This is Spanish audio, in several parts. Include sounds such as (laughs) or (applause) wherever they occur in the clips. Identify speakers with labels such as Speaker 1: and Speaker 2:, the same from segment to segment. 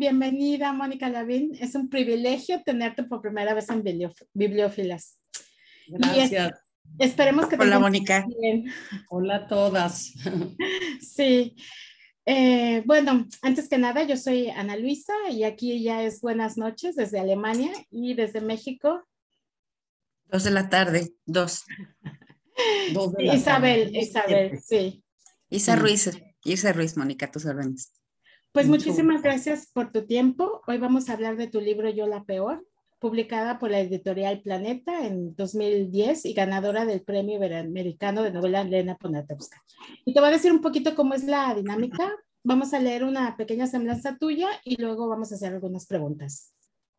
Speaker 1: bienvenida Mónica Lavín. Es un privilegio tenerte por primera vez en Bibliófilas. Gracias. esperemos que te Hola, Mónica.
Speaker 2: Hola a todas. (laughs)
Speaker 1: Sí. Eh, bueno, antes que nada, yo soy Ana Luisa y aquí ya es buenas noches desde Alemania y desde México.
Speaker 3: Dos de la tarde, dos. (laughs) Isabel,
Speaker 1: Isabel, sí.
Speaker 3: Isa mm. Ruiz, Isa Ruiz, Mónica, tus órdenes. Pues muchísimas
Speaker 1: gracias por tu tiempo. Hoy vamos a hablar de tu libro Yo la Peor, publicada por la editorial Planeta en 2010 y ganadora del Premio Iberoamericano de Novela Elena Poniatowska. Y te voy a decir un poquito cómo es la dinámica. Vamos a leer una pequeña semblanza tuya y luego vamos a hacer algunas preguntas.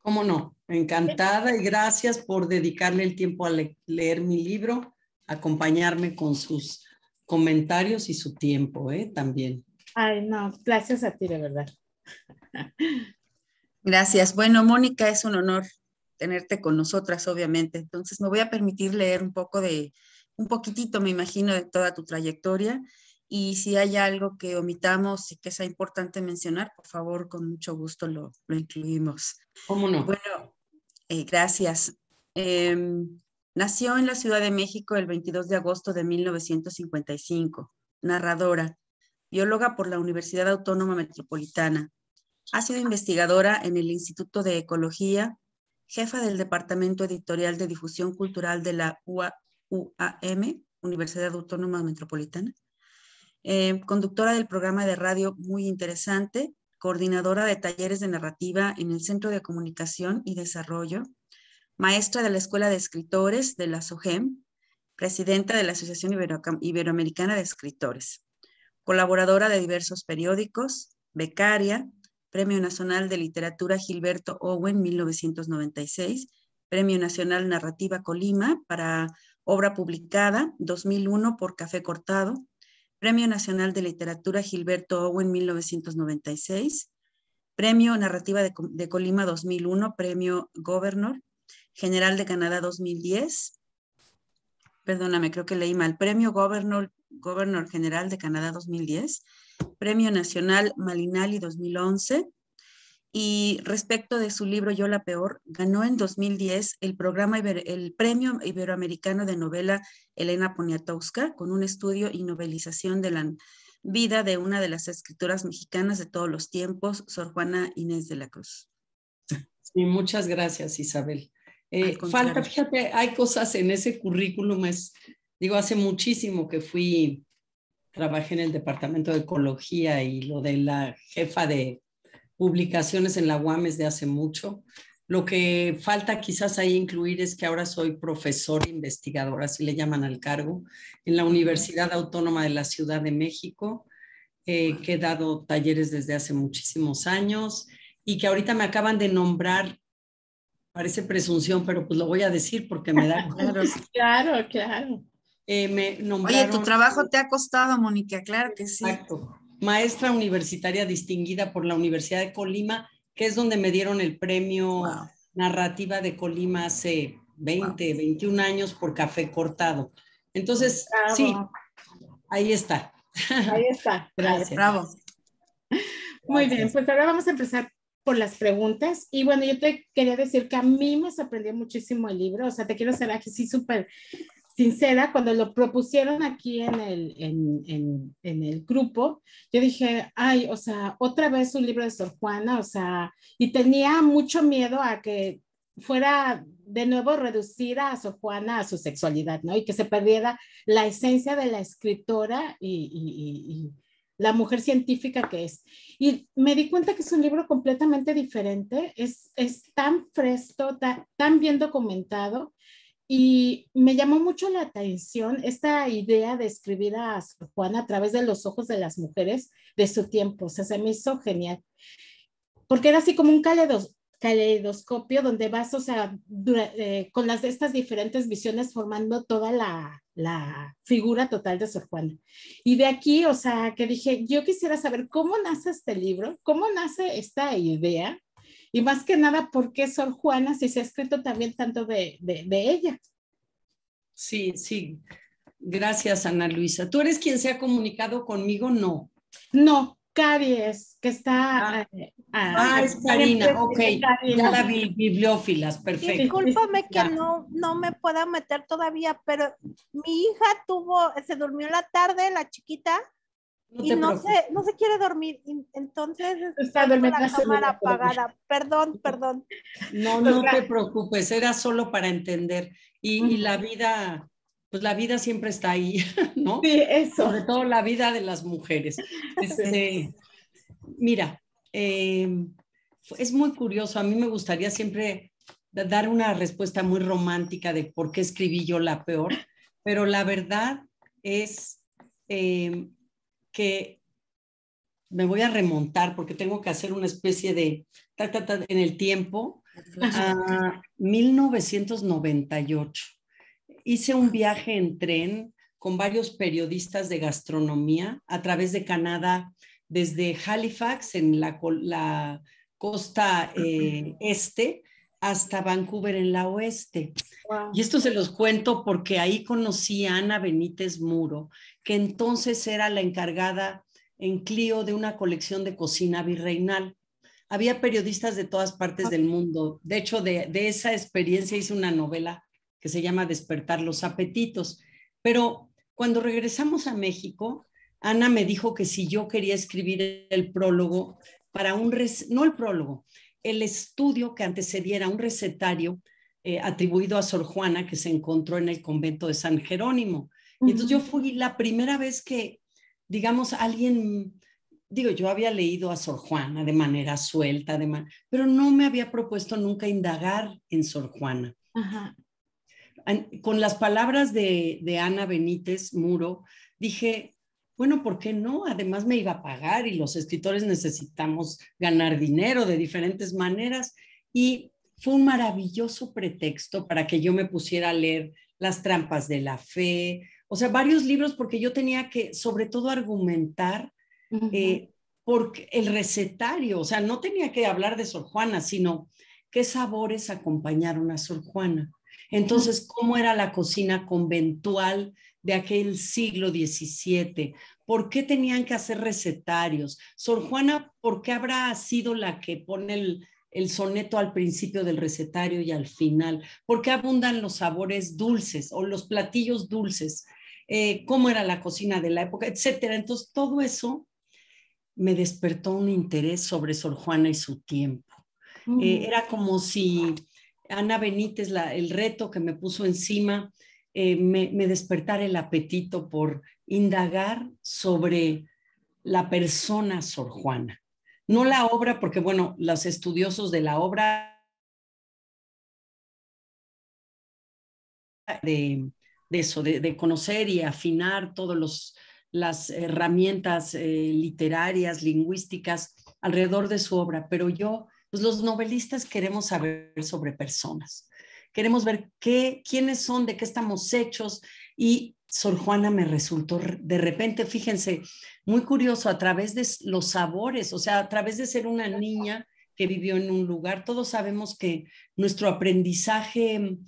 Speaker 2: ¿Cómo no? Encantada y gracias por dedicarle el tiempo a leer mi libro, acompañarme con sus comentarios y su tiempo ¿eh? también.
Speaker 3: Ay, no, gracias a ti, de verdad. Gracias. Bueno, Mónica, es un honor tenerte con nosotras, obviamente. Entonces, me voy a permitir leer un poco de, un poquitito, me imagino, de toda tu trayectoria. Y si hay algo que omitamos y que sea importante mencionar, por favor, con mucho gusto lo, incluimos. ¿Cómo no? Bueno, eh, gracias. Em, nació en la Ciudad de México el 22 de agosto de 1955, narradora bióloga por la Universidad Autónoma Metropolitana. Ha sido investigadora en el Instituto de Ecología, jefa del Departamento Editorial de Difusión Cultural de la UAM, Universidad Autónoma Metropolitana, eh, conductora del programa de radio muy interesante, coordinadora de talleres de narrativa en el Centro de Comunicación y Desarrollo, maestra de la Escuela de Escritores de la SOGEM, presidenta de la Asociación Iberoamericana de Escritores colaboradora de diversos periódicos, becaria, Premio Nacional de Literatura Gilberto Owen 1996, Premio Nacional Narrativa Colima para obra publicada 2001 por Café Cortado, Premio Nacional de Literatura Gilberto Owen 1996, Premio Narrativa de, Colima 2001, Premio Governor, General de Canadá 2010, perdóname, creo que leí mal, Premio Governor, General de Canadá 2010, Premio Nacional Malinali 2011, y respecto de su libro Yo la Peor, ganó en 2010 el, programa el Premio Iberoamericano de Novela Elena Poniatowska con un estudio y novelización de la vida de una de las escritoras mexicanas de todos
Speaker 2: los tiempos, Sor Juana Inés de la Cruz. Sí, muchas gracias Isabel. Eh, falta, fíjate, hay cosas en ese currículum, es, digo, hace muchísimo que fui, trabajé en el Departamento de Ecología y lo de la jefa de publicaciones en la UAM es de hace mucho. Lo que falta quizás ahí incluir es que ahora soy profesor investigador, así le llaman al cargo, en la Universidad Autónoma de la Ciudad de México, eh, que he dado talleres desde hace muchísimos años y que ahorita me acaban de nombrar parece presunción, pero pues lo voy a decir porque me da. (laughs) claro, claro, claro. Eh, Oye, tu
Speaker 3: trabajo te ha costado, Mónica, claro que sí.
Speaker 2: Exacto. Maestra universitaria distinguida por la Universidad de Colima, que es donde me dieron el premio Narrativa de Colima hace 20, 21 años por café cortado. Entonces, sí, ahí está. Ahí está. (laughs) Gracias. Bravo.
Speaker 1: Muy bien, pues ahora vamos a empezar por las preguntas. Y bueno, yo te quería decir que a mí me sorprendió muchísimo el libro. O sea, te quiero ser aquí súper sincera. Cuando lo propusieron aquí en el, en, el grupo, yo dije, ay, o sea, otra vez un libro de Sor Juana. O sea, y tenía mucho miedo a que fuera de nuevo reducida a Sor Juana a su sexualidad, ¿no? Y que se perdiera la esencia de la escritora y la mujer científica que es. Y me di cuenta que es un libro completamente diferente, es, es tan fresco, tan bien documentado, y me llamó mucho la atención esta idea de escribir a Juan Juana a través de los ojos de las mujeres de su tiempo, o sea, se me hizo genial, porque era así como un caleidoscopio donde vas, o sea, eh, con las estas diferentes visiones formando toda la, la, figura total de Sor Juana. Y de aquí, o sea, que dije, yo quisiera saber cómo nace este libro, cómo nace esta idea y más que nada por qué Sor Juana si se ha escrito
Speaker 2: también tanto de, de, ella. Sí, sí. Gracias, Ana Luisa. ¿Tú eres quien se ha comunicado conmigo? No. No, Cari es, que está ah. eh, Ah, es Karina, ok, bibliófilas, perfecto. Discúlpame que no,
Speaker 4: no me pueda meter todavía, pero mi hija tuvo, se durmió la tarde, la chiquita, y no se, quiere dormir, entonces está la cámara apagada. Perdón, perdón.
Speaker 2: No, (laughs) no te preocupes, era solo para entender. Y, la vida, pues la vida siempre está ahí, (laughs) ¿no? Sí, eso. Sobre todo la vida de las mujeres. (laughs) Este, mira, eh, es muy curioso. A mí me gustaría siempre dar una respuesta muy romántica de por qué escribí yo la peor, pero la verdad es eh, que me voy a remontar porque tengo que hacer una especie de en el tiempo ah, a 1998. Hice un viaje en tren con varios periodistas de gastronomía a través de Canadá desde Halifax, en la, costa eh, este, hasta Vancouver en la oeste. Y esto se los cuento porque ahí conocí a Ana Benítez Muro, que entonces era la encargada en Clio de una colección de cocina virreinal. Había periodistas de todas partes del mundo. De hecho, de, de esa experiencia hice una novela que se llama Despertar los apetitos. Pero cuando regresamos a México, Ana me dijo que si yo quería escribir el prólogo para un, no el prólogo, el estudio que antecediera un recetario eh, atribuido a Sor Juana que se encontró en el convento de San Jerónimo. entonces yo fui la primera vez que, digamos, alguien, digo, yo había leído a Sor Juana de manera suelta, de pero no me había propuesto nunca indagar en Sor Juana. Con las palabras de Ana Benítez Muro, dije, bueno, ¿por qué no? Además me iba a pagar y los escritores necesitamos ganar dinero de diferentes maneras y fue un maravilloso pretexto para que yo me pusiera a leer Las trampas de la fe, o sea, varios libros porque yo tenía que sobre todo argumentar eh, porque el recetario, o sea, no tenía que hablar de Sor Juana, sino qué sabores acompañaron a Sor Juana. Entonces, ¿cómo era la cocina conventual de aquel siglo XVII? ¿Por qué tenían que hacer recetarios? Sor Juana, ¿por qué habrá sido la que pone el, soneto al principio del recetario y al final? ¿Por qué abundan los sabores dulces o los platillos dulces? Eh, ¿Cómo era la cocina de la época? Etcétera. Entonces, todo eso me despertó un interés sobre Sor Juana y su tiempo. Mm. Eh, era como si Ana Benítez, la, el reto que me puso encima, eh, me, despertar el apetito por indagar sobre la persona Sor Juana. No la obra, porque bueno, los estudiosos de la obra de, eso, de, conocer y afinar todas las herramientas eh, literarias, lingüísticas alrededor de su obra, pero yo, pues, los novelistas queremos saber sobre personas queremos ver qué, quiénes son, de qué estamos hechos. Y Sor Juana me resultó de repente, fíjense, muy curioso a través de los sabores, o sea, a través de ser una niña que vivió en un lugar, todos sabemos que nuestro aprendizaje em,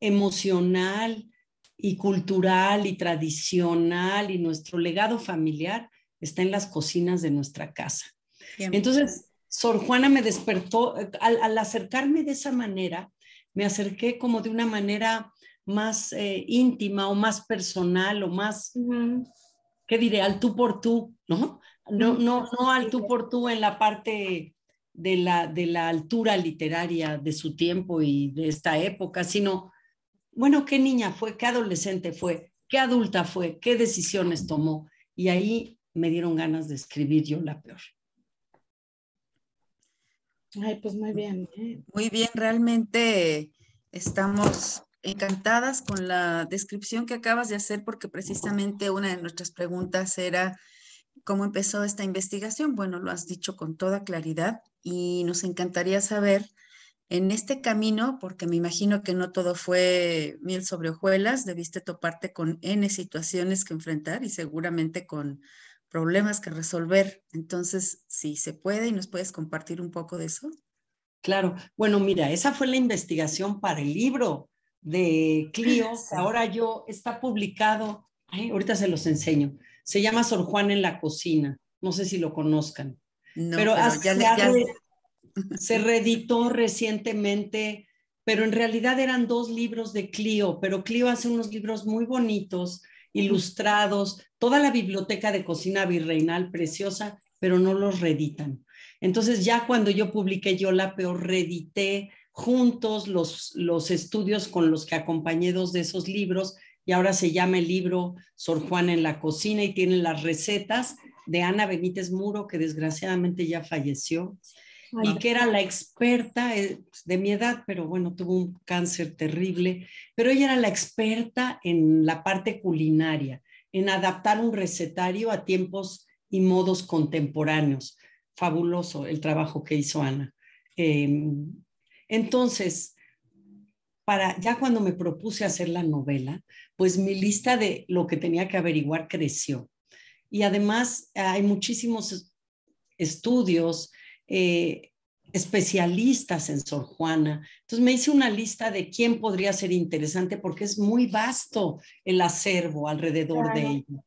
Speaker 2: emocional y cultural y tradicional y nuestro legado familiar está en las cocinas de nuestra casa. Entonces, Sor Juana me despertó, eh, al acercarme de esa manera, me acerqué como de una manera más eh, íntima o más personal o más, ¿qué diré? Al tú por tú, ¿no? No, no, no al tú por tú en la parte de la, de la altura literaria de su tiempo y de esta época, sino, bueno, qué niña fue, qué adolescente fue, qué adulta fue, qué decisiones tomó. Y ahí me dieron ganas de escribir yo la peor.
Speaker 3: Ay, pues muy bien.
Speaker 1: ¿eh?
Speaker 2: Muy bien, realmente
Speaker 3: estamos encantadas con la descripción que acabas de hacer porque precisamente una de nuestras preguntas era cómo empezó esta investigación. Bueno, lo has dicho con toda claridad y nos encantaría saber en este camino, porque me imagino que no todo fue miel sobre hojuelas, debiste toparte con N situaciones que enfrentar y seguramente con problemas que resolver. Entonces, si se puede y
Speaker 2: nos puedes compartir un poco de eso. Claro, bueno, mira, esa fue la investigación para el libro de Clio, ahora yo, está publicado, ahorita se los enseño, se llama Sor Juan en la cocina, no sé si lo conozcan, pero, (laughs) se reeditó recientemente, pero en realidad eran dos libros de Clio, pero Clio hace unos libros muy bonitos ilustrados, toda la biblioteca de cocina virreinal preciosa, pero no los reeditan. Entonces ya cuando yo publiqué yo la peor, reedité juntos los, los estudios con los que acompañé dos de esos libros y ahora se llama el libro Sor Juan en la cocina y tiene las recetas de Ana Benítez Muro, que desgraciadamente ya falleció y que era la experta eh, pues, de mi edad, pero bueno, tuvo un cáncer terrible, pero ella era la experta en la parte culinaria, en adaptar un recetario a tiempos y modos contemporáneos. Fabuloso el trabajo que hizo Ana. Em, entonces, para ya cuando me propuse hacer la novela, pues mi lista de lo que tenía que averiguar creció. Y además hay muchísimos estudios eh, especialistas en Sor Juana. Entonces me hice una lista de quién podría ser interesante porque es muy vasto el acervo alrededor de ella.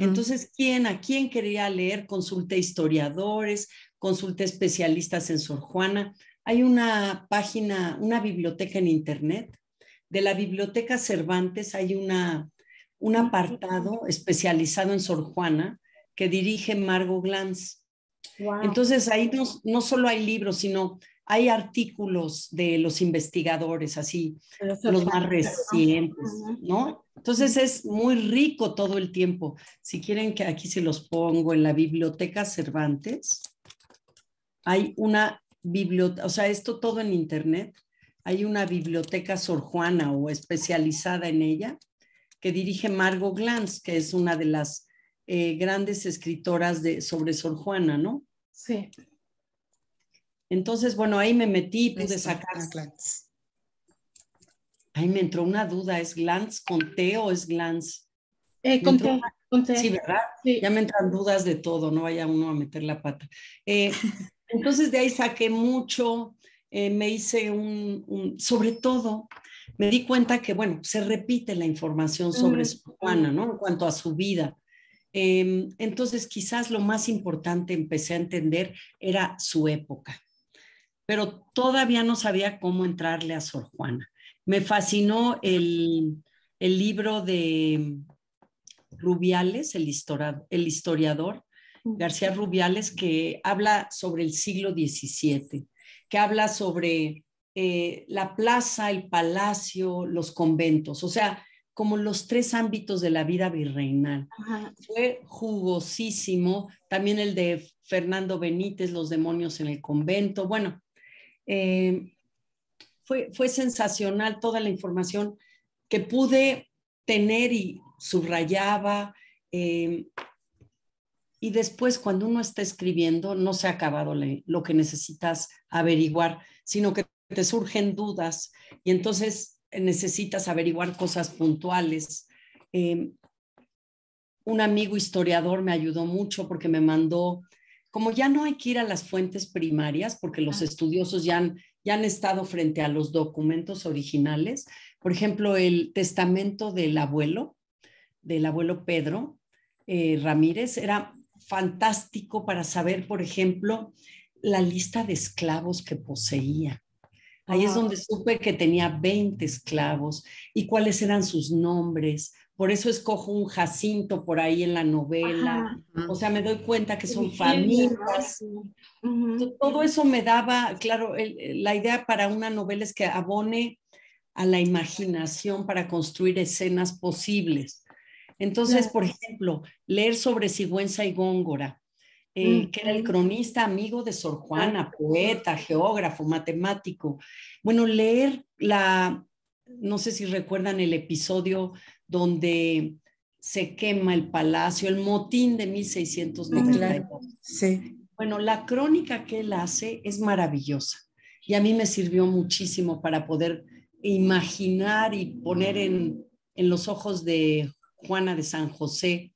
Speaker 2: Entonces, ¿quién a quién quería leer? Consulté historiadores, consulté especialistas en Sor Juana. Hay una página, una biblioteca en Internet. De la biblioteca Cervantes hay una, un apartado especializado en Sor Juana que dirige Margo Glantz. Entonces ahí no, solo hay libros, sino hay artículos de los investigadores, así,
Speaker 4: los más recientes, ¿no?
Speaker 2: Entonces es muy rico todo el tiempo. Si quieren que aquí se los pongo en la biblioteca Cervantes, hay una biblioteca, o sea, esto todo en internet, hay una biblioteca Sor Juana o especializada en ella que dirige Margo Glantz, que es una de las eh, grandes escritoras de, sobre Sor Juana, ¿no? Sí. Entonces, bueno, ahí me metí, pude ah, sacar. Ahí me entró una duda, ¿es Glantz con T o es Glantz? Eh, con, T. Sí, ¿verdad? Ya me entran dudas de todo, no vaya uno a meter la pata. Eh, (laughs) entonces de ahí saqué mucho, me hice un, sobre todo, me di cuenta que, bueno, se repite la información sobre Sor Juana, ¿no? En cuanto a su vida. Em, entonces, quizás lo más importante empecé a entender era su época, pero todavía no sabía cómo entrarle a Sor Juana. Me fascinó el, libro de Rubiales, el, historiador, García Rubiales, que habla sobre el siglo XVII, que habla sobre eh, la plaza, el palacio, los conventos. O sea, como los tres ámbitos de la vida virreinal. Fue jugosísimo, también el de Fernando Benítez, Los demonios en el convento. Bueno, eh, fue, sensacional toda la información que pude tener y subrayaba. Eh, y después, cuando uno está escribiendo, no se ha acabado lo que necesitas averiguar, sino que te surgen dudas y entonces necesitas averiguar cosas puntuales. Eh, un amigo historiador me ayudó mucho porque me mandó, como ya no hay que ir a las fuentes primarias, porque los estudiosos ya han, ya han estado frente a los documentos originales, por ejemplo, el testamento del abuelo, del abuelo Pedro eh, Ramírez, era fantástico para saber, por ejemplo, la lista de esclavos que poseía. Ahí es donde supe que tenía 20 esclavos y cuáles eran sus nombres. Por eso escojo un Jacinto por ahí en la novela. O sea, me doy cuenta que son familias. Todo eso me daba, claro, la idea para una novela es que abone a la imaginación para construir escenas posibles. Entonces, por ejemplo, leer sobre Sigüenza y Góngora eh, que era el cronista amigo de Sor ah. Juana, poeta, geógrafo, matemático. Bueno, leer la, no sé si recuerdan el episodio donde se quema el palacio, el motín de 1692. Ah, sí. Bueno, la crónica que él hace es maravillosa y a mí me sirvió muchísimo para poder imaginar y poner en, en los ojos de Juana de San José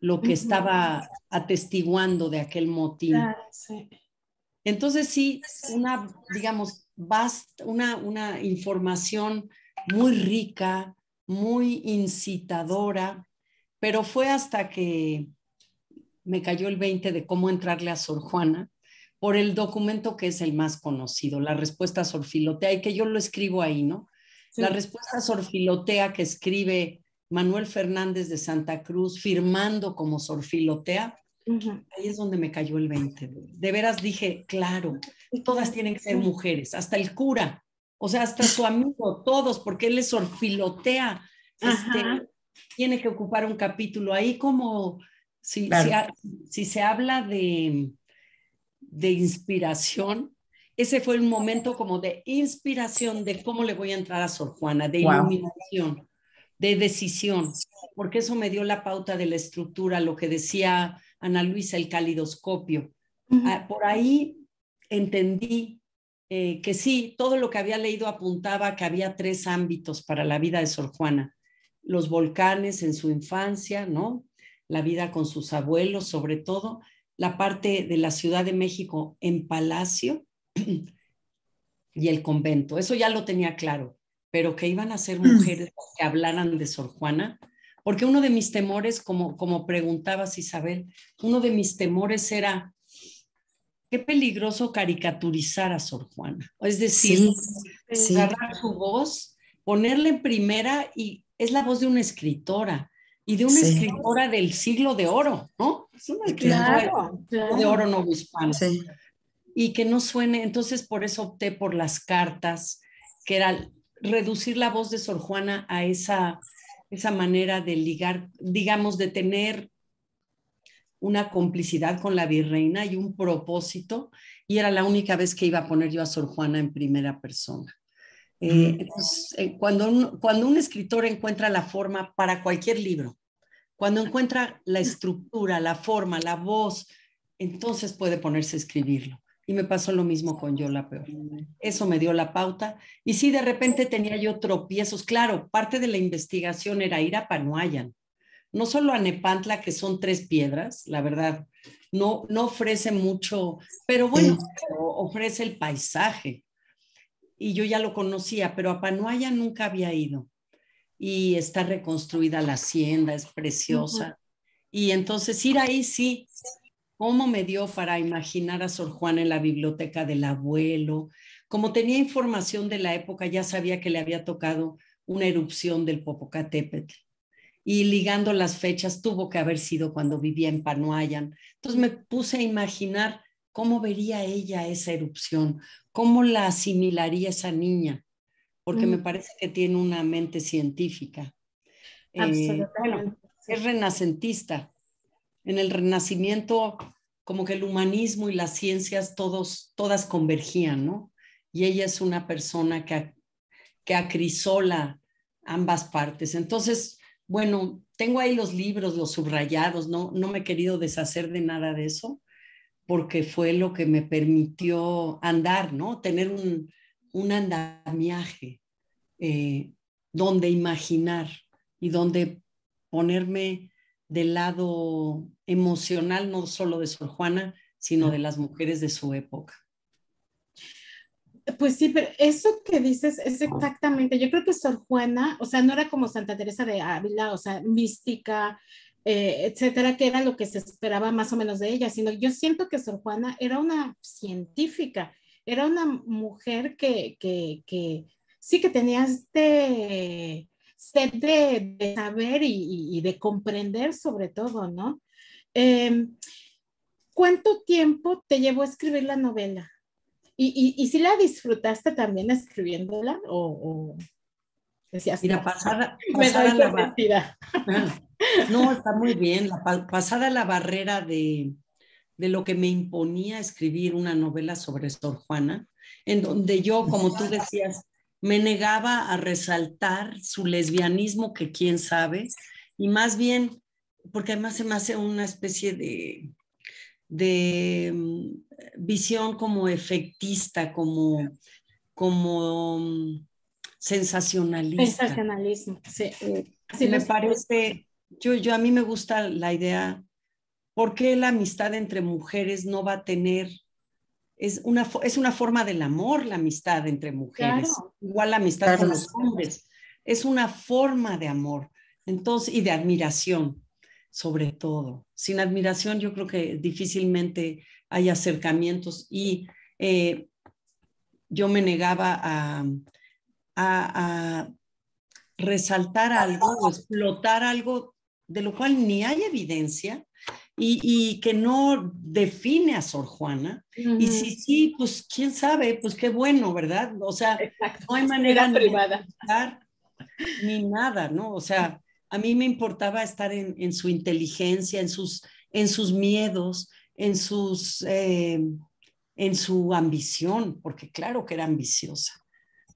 Speaker 2: lo que estaba atestiguando de aquel motín. Entonces sí, una, digamos, una, información muy rica, muy incitadora, pero fue hasta que me cayó el 20 de cómo entrarle a Sor Juana por el documento que es el más conocido, la respuesta sorfilotea, y que yo lo escribo ahí, ¿no? La respuesta Filotea que escribe Manuel Fernández de Santa Cruz firmando como sorfilotea,
Speaker 4: ahí
Speaker 2: es donde me cayó el 20. De veras dije, claro, todas tienen que ser mujeres, hasta el cura, o sea, hasta su amigo, todos, porque él es sorfilotea. Este, tiene que ocupar un capítulo ahí como si, se habla de, de inspiración, ese fue el momento como de inspiración de cómo le voy a entrar a Sor Juana, de iluminación de decisión, porque eso me dio la pauta de la estructura, lo que decía Ana Luisa, el calidoscopio. Ah, por ahí entendí eh, que sí, todo lo que había leído apuntaba que había tres ámbitos para la vida de Sor Juana. Los volcanes en su infancia, ¿no? La vida con sus abuelos, sobre todo, la parte de la Ciudad de México en Palacio (clears throat) y el convento. Eso ya lo tenía claro pero que iban a ser mm. mujeres que hablaran de Sor Juana, porque uno de mis temores, como, como preguntabas Isabel, uno de mis temores era, qué peligroso caricaturizar a Sor Juana, es decir, agarrar su voz, ponerle en primera y es la voz de una escritora, y de una escritora del siglo de oro, ¿no?
Speaker 4: Es una escritora
Speaker 2: claro, de, oro no hispano. Y que no suene, entonces por eso opté por las cartas, que era reducir la voz de Sor Juana a esa, esa manera de ligar, digamos, de tener una complicidad con la virreina y un propósito, y era la única vez que iba a poner yo a Sor Juana en primera persona. Eh, eh, cuando, cuando un escritor encuentra la forma para cualquier libro, cuando encuentra la estructura, la forma, la voz, entonces puede ponerse a escribirlo. Y me pasó lo mismo con yo la peor. Eso me dio la pauta. Y sí, de repente tenía yo tropiezos. Claro, parte de la investigación era ir a Panuayan, no solo a Nepantla, que son tres piedras, la verdad, no, no ofrece mucho, pero bueno, ofrece el paisaje. Y yo ya lo conocía, pero a Panuayan nunca había ido. Y está reconstruida la hacienda, es preciosa. Y entonces ir ahí sí, cómo me dio para imaginar a Sor Juan en la biblioteca del abuelo. Como tenía información de la época, ya sabía que le había tocado una erupción del Popocatépetl. Y ligando las fechas, tuvo que haber sido cuando vivía en Panoayan. Entonces me puse a imaginar cómo vería ella esa erupción, cómo la asimilaría esa niña, porque me mm. parece que tiene una mente científica. Eh, es renacentista, en el Renacimiento como que el humanismo y las ciencias todos, todas convergían, ¿no? Y ella es una persona que, que acrisola ambas partes. Entonces, bueno, tengo ahí los libros, los subrayados, no, no me he querido deshacer de nada de eso, porque fue lo que me permitió andar, ¿no? Tener un, un andamiaje eh, donde imaginar y donde ponerme del lado emocional, no solo de Sor Juana, sino de las mujeres de su época. Pues sí, pero eso que dices es exactamente, yo
Speaker 1: creo que Sor Juana, o sea, no era como Santa Teresa de Ávila, o sea, mística, eh, etcétera, que era lo que se esperaba más o menos de ella, sino yo siento que Sor Juana era una científica, era una mujer que, que, que sí que tenía este de, saber y, de comprender sobre todo, ¿no? Em, ¿Cuánto tiempo te llevó a escribir la novela? ¿Y, si la disfrutaste también escribiéndola o,
Speaker 2: Mira, pasada, (laughs) la barrera. (laughs) No, está muy bien. La, pasada la barrera de, de lo que me imponía escribir una novela sobre Sor Juana, en donde yo, como tú decías, me negaba a resaltar su lesbianismo, que quién sabe, y más bien, porque además se me hace una especie de, de mm, visión como efectista, como, como mm, sensacionalista.
Speaker 1: Sensacionalismo, sí. Eh,
Speaker 2: me parece, yo, yo a mí me gusta la idea, ¿por qué la amistad entre mujeres no va a tener es una, forma del amor la amistad entre mujeres, igual la amistad con los hombres, es una forma de amor entonces, y de admiración, sobre todo. Sin admiración yo creo que difícilmente hay acercamientos y eh, yo me negaba a, a resaltar algo explotar algo de lo cual ni hay evidencia y, y que no define a Sor Juana. Y si sí, pues quién sabe, pues qué bueno, ¿verdad? O sea, no hay manera De estar, ni nada, ¿no? O sea, a mí me importaba estar en, en su inteligencia, en sus, en sus miedos, en, sus, eh, en su ambición, porque claro que era ambiciosa.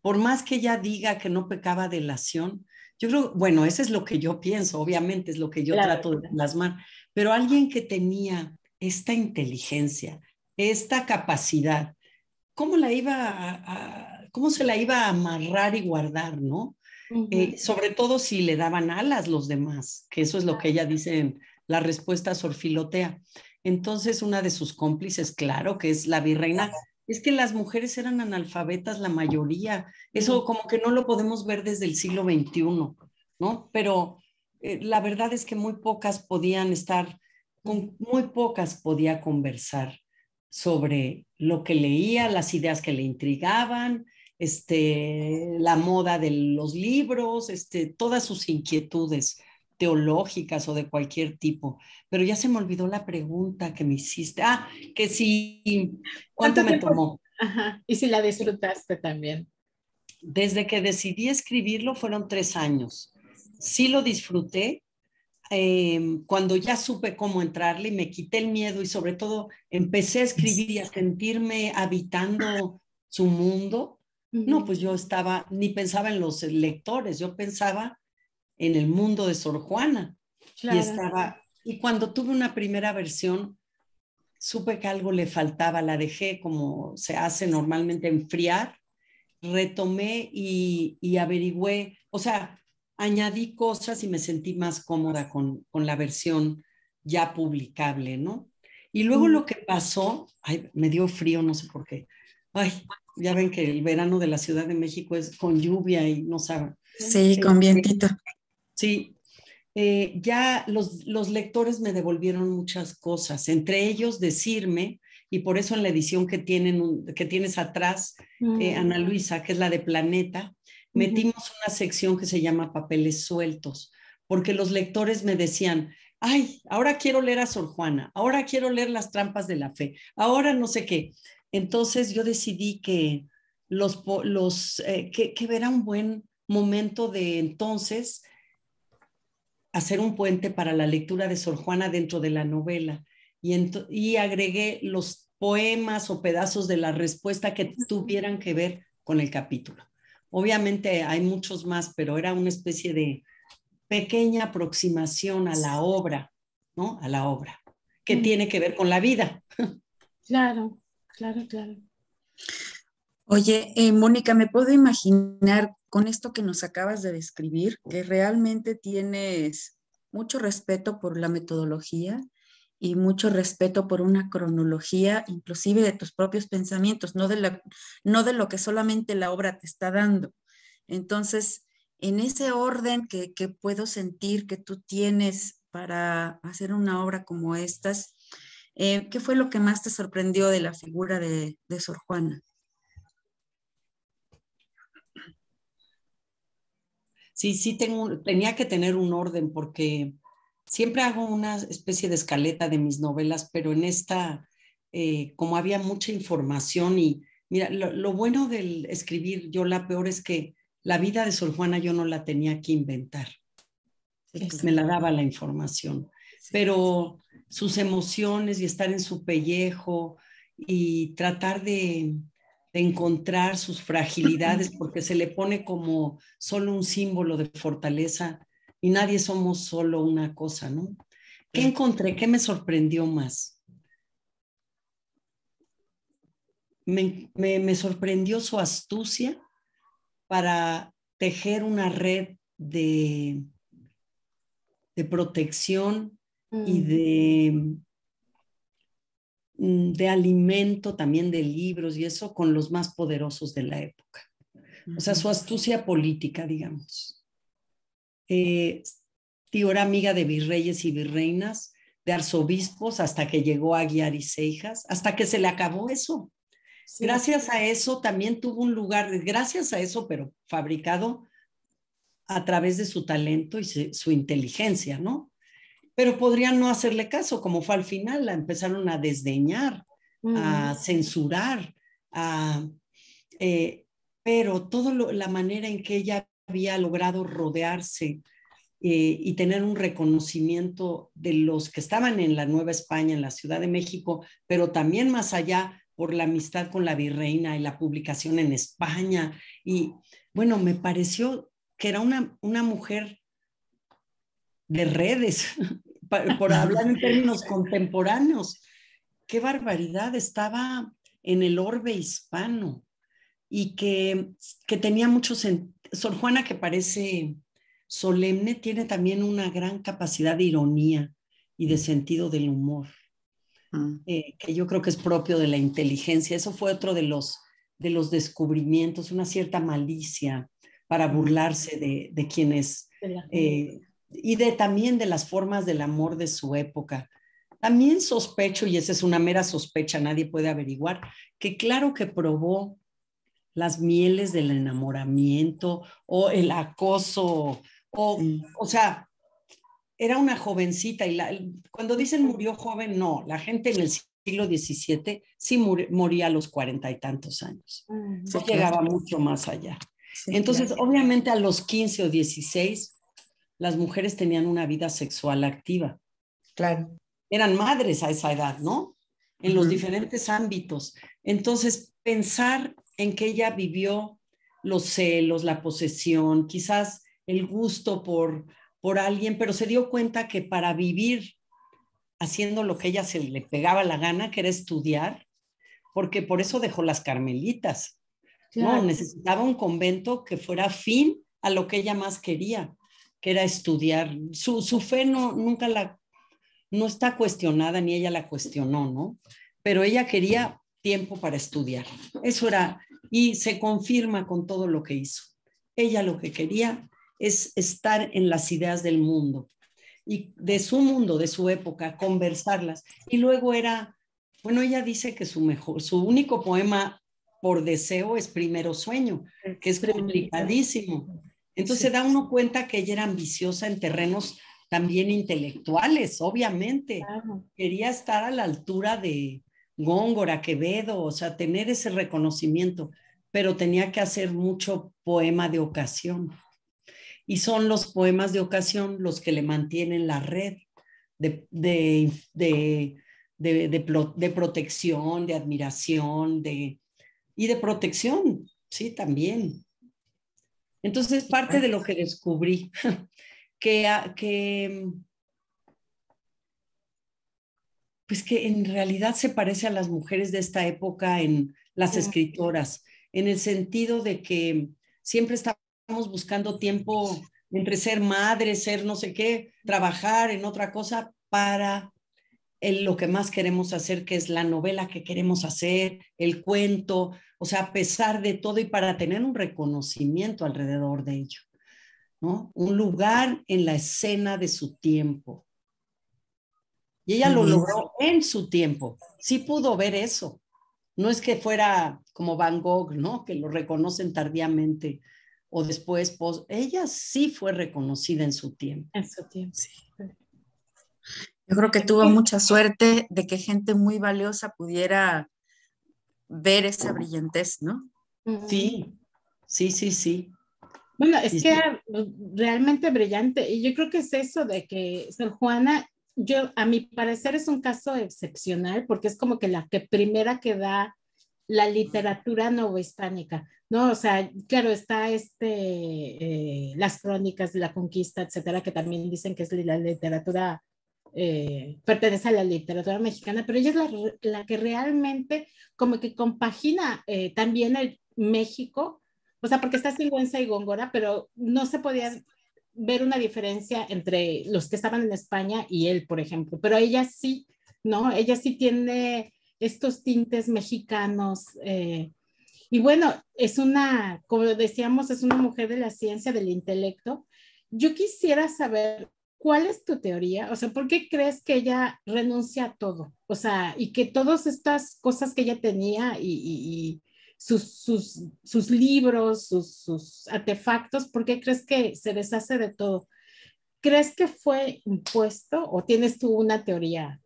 Speaker 2: Por más que ella diga que no pecaba de lación, yo creo, bueno, eso es lo que yo pienso, obviamente es lo que yo trato de plasmar, pero alguien que tenía esta inteligencia, esta capacidad, ¿cómo, la iba cómo se la iba a amarrar y guardar, no? Eh, sobre todo si le daban alas los demás, que eso es lo que ella dice en la respuesta sorfilotea. Entonces, una de sus cómplices, claro, que es la virreina, es que las mujeres eran analfabetas la mayoría. Eso como que no lo podemos ver desde el siglo XXI, ¿no? Pero eh, la verdad es que muy pocas podían estar, con muy pocas podía conversar sobre lo que leía, las ideas que le intrigaban, este, la moda de los libros, este, todas sus inquietudes teológicas o de cualquier tipo. Pero ya se me olvidó la pregunta que me hiciste. Ah, que sí, ¿cuánto, me tomó? Y si la disfrutaste también. Desde que decidí escribirlo fueron tres años sí lo disfruté. Em, cuando ya supe cómo entrarle y me quité el miedo y sobre todo empecé a escribir y a sentirme habitando su mundo, no, pues yo estaba, ni pensaba en los lectores, yo pensaba en el mundo de Sor Juana.
Speaker 4: Y estaba,
Speaker 2: y cuando tuve una primera versión, supe que algo le faltaba, la dejé como se hace normalmente enfriar, retomé y, y averigüé, o sea, añadí cosas y me sentí más cómoda con, la versión ya publicable, ¿no? Y luego lo que pasó, ay, me dio frío, no sé por qué. Ay, ya ven que el verano de la Ciudad de México es con lluvia y no saben. Sí, con vientito. Sí, eh, ya los, lectores me devolvieron muchas cosas, entre ellos decirme, y por eso en la edición que, tienen, que tienes atrás, eh, mm. Ana Luisa, que es la de Planeta, metimos una sección que se llama papeles sueltos, porque los lectores me decían, ay, ahora quiero leer a Sor Juana, ahora quiero leer las trampas de la fe, ahora no sé qué. Entonces yo decidí que los, eh, que, era un buen momento de entonces hacer un puente para la lectura de Sor Juana dentro de la novela. Y, y agregué los poemas o pedazos de la respuesta que tuvieran que ver con el capítulo. Obviamente hay muchos más, pero era una especie de pequeña aproximación a la obra, ¿no? A la obra, que mm. tiene que ver con la vida.
Speaker 3: Claro, claro, claro.
Speaker 2: Oye, eh, Mónica,
Speaker 3: me puedo imaginar con esto que nos acabas de describir, que realmente tienes mucho respeto por la metodología, y mucho respeto por una cronología, inclusive de tus propios pensamientos, no de, la, no de lo que solamente la obra te está dando. Entonces, en ese orden que, puedo sentir que tú tienes para hacer una obra como estas, eh, ¿qué fue lo que más te sorprendió de la figura de,
Speaker 2: de Sor Juana? Sí, sí, tenía que tener un orden porque siempre hago una especie de escaleta de mis novelas, pero en esta, eh, como había mucha información y mira, lo, bueno del escribir yo la peor es que la vida de Sor Juana yo no la tenía que inventar, pues, me la daba la información, pero sus emociones y estar en su pellejo y tratar de, de encontrar sus fragilidades, (clears throat) porque se le pone como solo un símbolo de fortaleza y nadie somos solo una cosa, ¿no? ¿Qué encontré? ¿Qué me sorprendió más? Me, sorprendió su astucia para tejer una red de, de protección y mm. de, mm, de alimento, también de libros y eso con los más poderosos de la época. O sea, su astucia política, digamos eh, tío era amiga de virreyes y virreinas, de arzobispos, hasta que llegó a guiar y Seijas, hasta que se le acabó eso. Gracias a eso también tuvo un lugar, gracias a eso, pero fabricado a través de su talento y su inteligencia, ¿no? Pero podrían no hacerle caso, como fue al final, la empezaron a desdeñar, a censurar, a, eh, pero toda la manera en que ella había logrado rodearse eh, y tener un reconocimiento de los que estaban en la Nueva España, en la Ciudad de México, pero también más allá por la amistad con la virreina y la publicación en España. Y bueno, me pareció que era una, una mujer de redes, (laughs) por hablar en términos contemporáneos. Qué barbaridad, estaba en el orbe hispano y que, que tenía mucho sentido Sor Juana, que parece solemne, tiene también una gran capacidad de ironía y de sentido del humor, mm. eh, que yo creo que es propio de la inteligencia. Eso fue otro de los, de los descubrimientos, una cierta malicia para mm. burlarse de, de quienes... Eh, y de también de las formas del amor de su época. También sospecho, y esa es una mera sospecha, nadie puede averiguar, que claro que probó las mieles del enamoramiento o el acoso, o, o sea, era una jovencita y cuando dicen murió joven, no, la gente en el siglo XVII sí moría a los cuarenta y tantos años,
Speaker 3: mm, llegaba
Speaker 2: mucho más allá. Entonces, obviamente a los 15 o 16, las mujeres tenían una vida sexual activa. Claro. Eran madres a esa edad, ¿no? En los diferentes ámbitos. Entonces, pensar en que ella vivió los celos, la posesión, quizás el gusto por, por alguien, pero se dio cuenta que para vivir haciendo lo que ella se le pegaba la gana, que era estudiar, porque por eso dejó las carmelitas. No, necesitaba un convento que fuera fin a lo que ella más quería, que era estudiar. Su, fe no, nunca la, no está cuestionada, ni ella la cuestionó, ¿no? Pero ella quería tiempo para estudiar. Eso era, y se confirma con todo lo que hizo. Ella lo que quería es estar en las ideas del mundo y de su mundo, de su época, conversarlas. Y luego era, bueno, ella dice que su mejor, su único poema por deseo es Primero Sueño, que es complicadísimo. Entonces se da uno cuenta que ella era ambiciosa en terrenos también intelectuales, obviamente. Quería estar a la altura de, Góngora, Quevedo, o sea, tener ese reconocimiento, pero tenía que hacer mucho poema de ocasión. Y son los poemas de ocasión los que le mantienen la red de, de, de, de protección, de admiración, de, y de protección, sí, también. Entonces, parte de lo que descubrí, (laughs) que, ah, que pues que en realidad se parece a las mujeres de esta época en las escritoras, en el sentido de que siempre estábamos buscando tiempo entre ser madre, ser no sé qué, trabajar en otra cosa para lo que más queremos hacer, que es la novela que queremos hacer, el cuento, o sea, a pesar de todo y para tener un reconocimiento alrededor de ello, ¿no? Un lugar en la escena de su tiempo. Y ella lo logró en su tiempo. Sí pudo ver eso. No es que fuera como Van Gogh, ¿no? Que lo reconocen tardíamente o después. pues Ella sí fue reconocida en su tiempo.
Speaker 3: En su tiempo, sí. Yo creo que tuvo mucha suerte de que gente muy valiosa pudiera ver esa brillantez, ¿no? Sí, sí, sí, sí. Bueno, es que
Speaker 1: realmente brillante y yo creo que es eso de que San Juana yo, a mi parecer es un caso excepcional porque es como que la que primera que da la literatura novohispánica, ¿no? O sea, claro, está este, eh, las crónicas de la conquista, etcétera, que también dicen que es la literatura, eh, pertenece a la literatura mexicana, pero ella es la, que realmente como que compagina eh, también el México, o sea, porque está Singüenza y Góngora, pero no se podía ver una diferencia entre los que estaban en España y él, por ejemplo, pero ella sí, ¿no? Ella sí tiene estos tintes mexicanos. Eh, y bueno, es una, como decíamos, es una mujer de la ciencia, del intelecto. Yo quisiera saber cuál es tu teoría, o sea, ¿por qué crees que ella renuncia a todo? O sea, y que todas estas cosas que ella tenía y sus, sus, libros, sus, artefactos? ¿Por qué crees que se deshace de todo? ¿Crees que fue impuesto o tienes tú una teoría?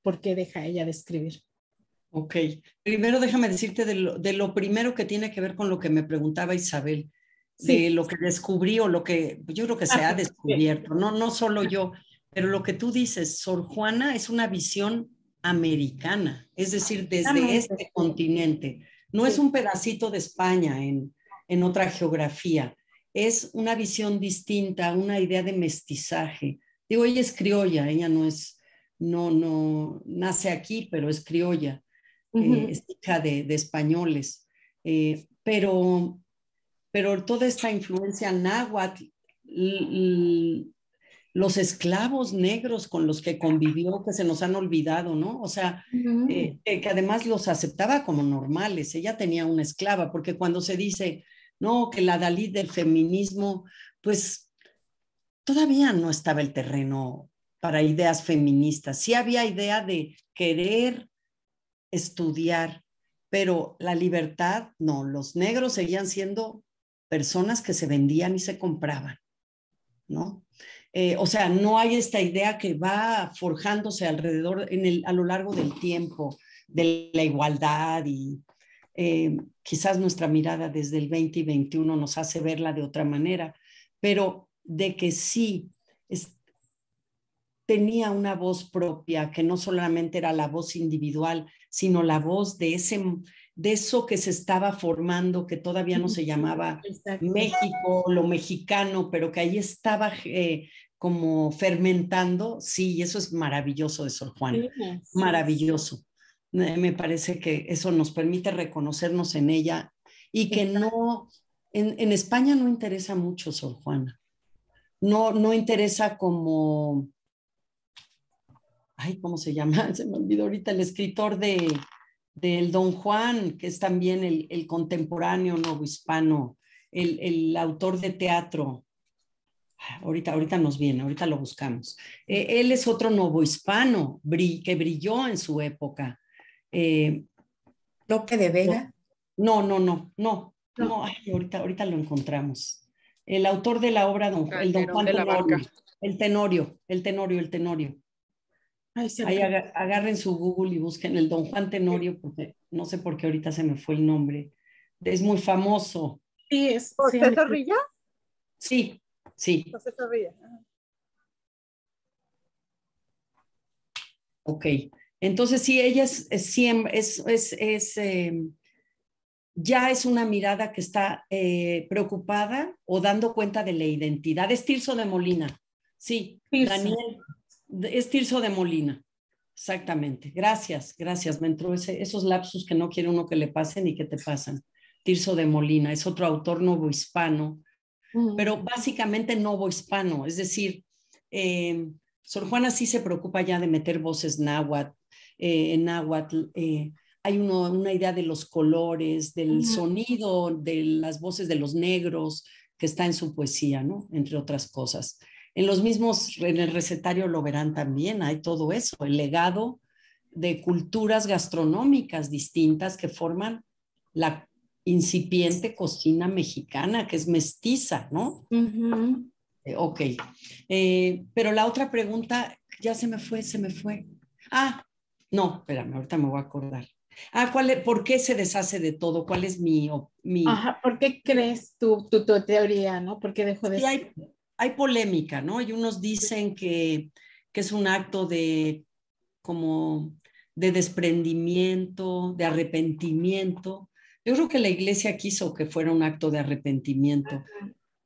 Speaker 1: ¿Por qué deja ella de escribir?
Speaker 2: Ok, primero déjame decirte de lo, primero que tiene que ver con lo que me preguntaba Isabel, de lo que descubrió o lo que pues yo creo que se ha ah, descubierto, no, no solo yo, pero lo que tú dices, Sor Juana es una visión americana, es decir, desde este continente. No es un pedacito de España en, otra geografía, es una visión distinta, una idea de mestizaje. Digo, ella es criolla, ella no es, no, no, nace aquí, pero es criolla, eh, es hija de, españoles. Eh, pero, pero toda esta influencia náhuatl los esclavos negros con los que convivió, que se nos han olvidado, ¿no? O sea, eh, eh, que además los aceptaba como normales. Ella tenía una esclava, porque cuando se dice, no, que la Dalí del feminismo, pues todavía no estaba el terreno para ideas feministas. Sí había idea de querer estudiar, pero la libertad, no, los negros seguían siendo personas que se vendían y se compraban, ¿no? Eh, o sea, no hay esta idea que va forjándose alrededor, en el, a lo largo del tiempo, de la igualdad y eh, quizás nuestra mirada desde el 20 y 21 nos hace verla de otra manera, pero de que sí tenía una voz propia, que no solamente era la voz individual, sino la voz de ese de eso que se estaba formando, que todavía no se llamaba México, lo mexicano, pero que ahí estaba eh, como fermentando, sí, eso es maravilloso de Sor Juana, maravilloso. Me parece que eso nos permite reconocernos en ella y que no, en, España no interesa mucho Sor Juana, no, no interesa como, ay, ¿cómo se llama? (laughs) Se me olvidó ahorita el escritor de del Don Juan, que es también el, el contemporáneo nuevo el, el autor de teatro, Ahorita, ahorita nos viene, ahorita lo buscamos. Eh, él es otro nuevo hispano que brilló en su época. Eh, de Vega? No, no, no, no. ahorita, ahorita lo encontramos. El autor de la obra, don, el don Juan de la Tenorio, el Tenorio, el Tenorio, el Tenorio. Ay, Ahí agarren su Google y busquen el don Juan Tenorio, porque no sé por qué ahorita se me fue el nombre. Es muy famoso. Sí, es. ¿Por sí, Sí, Sí. Ok. Entonces, sí, ella es, es, es, es em, ya es una mirada que está eh, preocupada o dando cuenta de la identidad. Es Tirso de Molina. Sí, Daniel, es Tirso de Molina. Exactamente. Gracias, gracias. Me entró esos lapsus que no quiere uno que le pasen y que te pasan. Tirso de Molina es otro autor hispano pero básicamente hispano, es decir, eh, Sor Juana sí se preocupa ya de meter voces náhuatl, eh, en náhuatl. Eh, hay una idea de los colores, del sonido, de las voces de los negros, que está en su poesía, ¿no? Entre otras cosas. En los mismos, en el recetario lo verán también, hay todo eso, el legado de culturas gastronómicas distintas que forman la, incipiente cocina mexicana, que es mestiza, ¿no? Eh, ok. Eh, pero la otra pregunta, ya se me fue, se me fue. Ah, no, espérame, ahorita me voy a acordar. Ah, ¿cuál ¿por qué se deshace de todo? ¿Cuál es mi... mi... Ajá,
Speaker 1: ¿por qué crees tu, tu, teoría, no? ¿Por qué dejó de...? Sí,
Speaker 2: hay, hay, polémica, ¿no? Y unos dicen que, que es un acto de como de desprendimiento, de arrepentimiento, yo creo que la iglesia quiso que fuera un acto de arrepentimiento.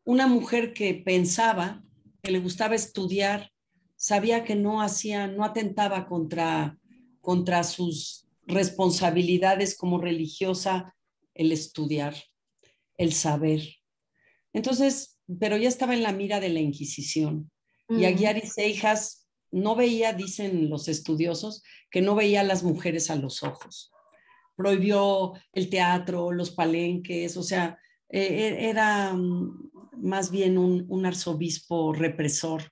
Speaker 2: Una mujer que pensaba, que le gustaba estudiar, sabía que no hacía, no atentaba contra, contra sus responsabilidades como religiosa el estudiar, el saber. Entonces, pero ya estaba en la mira de la Inquisición. Y Aguiar y Seijas no veía, dicen los estudiosos, que no veía a las mujeres a los ojos prohibió el teatro, los palenques, o sea, e-, era mm, más bien un, arzobispo represor